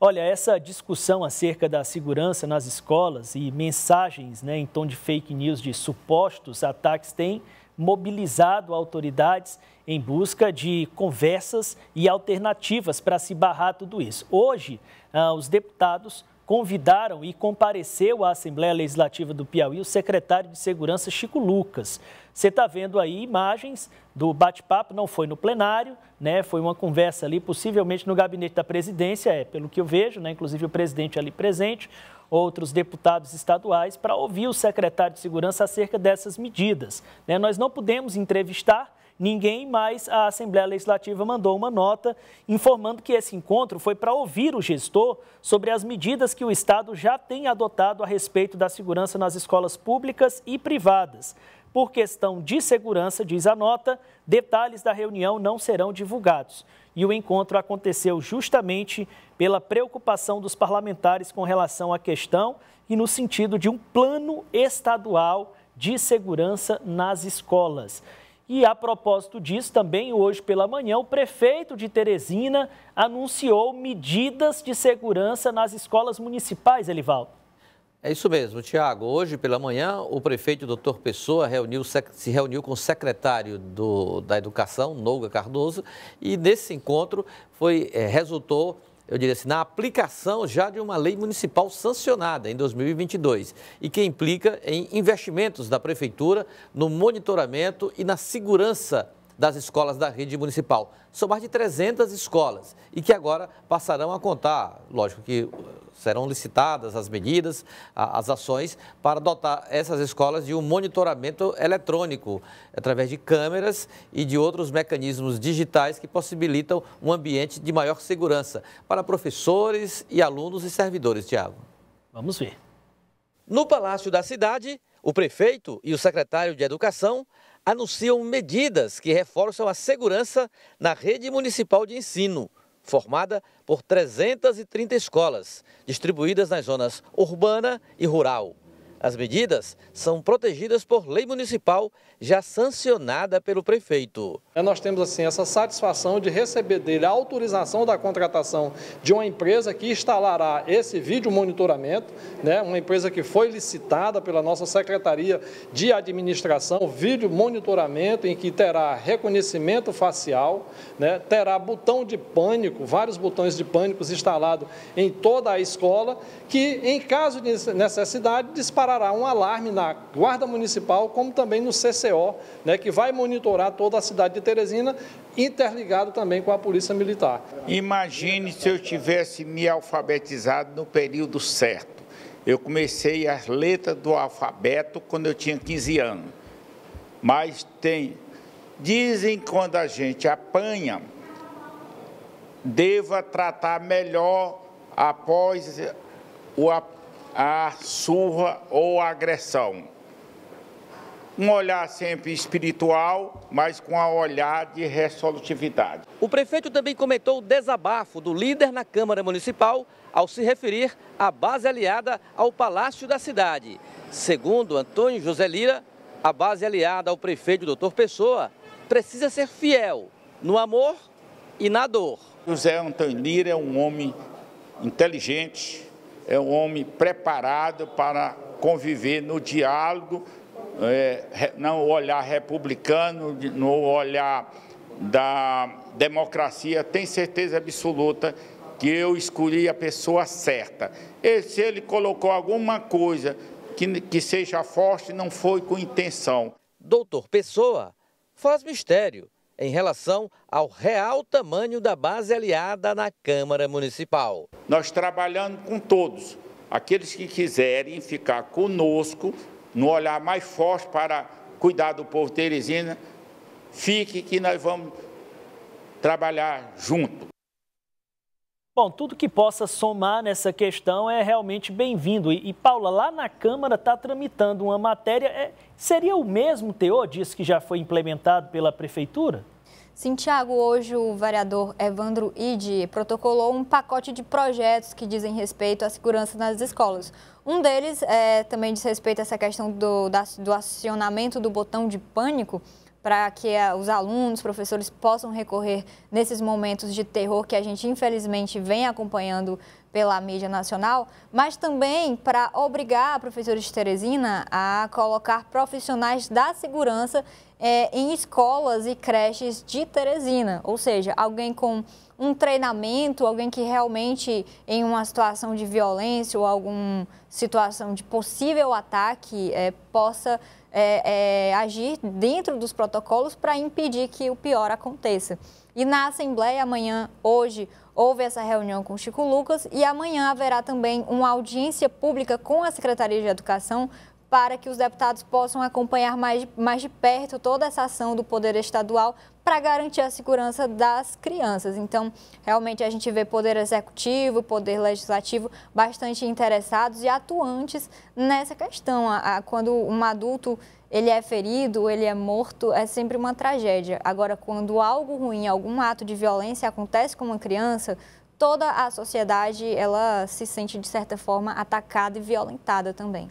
Olha, essa discussão acerca da segurança nas escolas e mensagens né, em tom de fake news de supostos ataques tem mobilizado autoridades em busca de conversas e alternativas para se barrar tudo isso. Hoje, ah, os deputados convidaram e compareceu à Assembleia Legislativa do Piauí o secretário de Segurança Chico Lucas. Você está vendo aí imagens do bate-papo, não foi no plenário, né? Foi uma conversa ali, possivelmente no gabinete da presidência, é pelo que eu vejo, né? Inclusive o presidente ali presente, outros deputados estaduais, para ouvir o secretário de Segurança acerca dessas medidas. Né? Nós não pudemos entrevistar ninguém, mas a Assembleia Legislativa mandou uma nota informando que esse encontro foi para ouvir o gestor sobre as medidas que o Estado já tem adotado a respeito da segurança nas escolas públicas e privadas. Por questão de segurança, diz a nota, detalhes da reunião não serão divulgados. E o encontro aconteceu justamente pela preocupação dos parlamentares com relação à questão e no sentido de um plano estadual de segurança nas escolas. E a propósito disso, também hoje pela manhã, o prefeito de Teresina anunciou medidas de segurança nas escolas municipais, Elivaldo. É isso mesmo, Tiago. Hoje pela manhã, o prefeito Dr. Pessoa reuniu, se reuniu com o secretário do, da Educação, Nouga Cardoso, e nesse encontro foi, eh, resultou eu diria assim, na aplicação já de uma lei municipal sancionada em 2022 e que implica em investimentos da prefeitura no monitoramento e na segurança das escolas da rede municipal. São mais de 300 escolas e que agora passarão a contar, lógico que eh, serão licitadas as medidas, as ações para dotar essas escolas de um monitoramento eletrônico através de câmeras e de outros mecanismos digitais que possibilitam um ambiente de maior segurança para professores e alunos e servidores, Tiago. Vamos ver. No Palácio da Cidade, o prefeito e o secretário de Educação anunciam medidas que reforçam a segurança na rede municipal de ensino, formada por 330 escolas, distribuídas nas zonas urbana e rural. As medidas são protegidas por lei municipal, já sancionada pelo prefeito. É, nós temos assim essa satisfação de receber dele a autorização da contratação de uma empresa que instalará esse vídeo monitoramento, né? uma empresa que foi licitada pela nossa Secretaria de Administração, vídeo monitoramento em que terá reconhecimento facial, né? terá botão de pânico, vários botões de pânico instalados em toda a escola, que em caso de necessidade disparará disparará um alarme na Guarda Municipal, como também no CCO, né, que vai monitorar toda a cidade de Teresina, interligado também com a Polícia Militar. Imagine se eu tivesse me alfabetizado no período certo. Eu comecei as letras do alfabeto quando eu tinha 15 anos. Mas tem. Dizem quando a gente apanha, deva tratar melhor após o apanho a surra ou a agressão. Um olhar sempre espiritual, mas com a olhar de resolutividade. O prefeito também comentou o desabafo do líder na Câmara Municipal ao se referir à base aliada ao Palácio da Cidade. Segundo Antônio José Lira, a base aliada ao prefeito Doutor Pessoa precisa ser fiel no amor e na dor. José Antônio Lira é um homem inteligente, é um homem preparado para conviver no diálogo, é, olhar republicano, no olhar da democracia, tem certeza absoluta que eu escolhi a pessoa certa. E se ele colocou alguma coisa que, que seja forte, não foi com intenção. Doutor Pessoa faz mistério em relação ao real tamanho da base aliada na Câmara Municipal. Nós trabalhando com todos, aqueles que quiserem ficar conosco, no olhar mais forte para cuidar do povo Teresina, fique que nós vamos trabalhar junto. Bom, tudo que possa somar nessa questão é realmente bem-vindo. E, e, Paula, lá na Câmara está tramitando uma matéria. É, seria o mesmo teor disso que já foi implementado pela Prefeitura? Sim, Tiago, hoje o vereador Evandro Idi protocolou um pacote de projetos que dizem respeito à segurança nas escolas. Um deles é, também diz respeito a essa questão do, da, do acionamento do botão de pânico, para que eh, os alunos, professores possam recorrer nesses momentos de terror que a gente infelizmente vem acompanhando pela mídia nacional, mas também para obrigar a professora de Teresina a colocar profissionais da segurança é, em escolas e creches de Teresina, ou seja, alguém com um treinamento, alguém que realmente em uma situação de violência ou alguma situação de possível ataque é, possa é, é agir dentro dos protocolos para impedir que o pior aconteça. E na Assembleia, amanhã, hoje, houve essa reunião com Chico Lucas e amanhã haverá também uma audiência pública com a Secretaria de Educação para que os deputados possam acompanhar mais, mais de perto toda essa ação do Poder Estadual para garantir a segurança das crianças. Então, realmente a gente vê Poder Executivo, Poder Legislativo bastante interessados e atuantes nessa questão. A, a, quando um adulto ele é ferido, ele é morto, é sempre uma tragédia. Agora, quando algo ruim, algum ato de violência acontece com uma criança, toda a sociedade ela se sente de certa forma atacada e violentada também.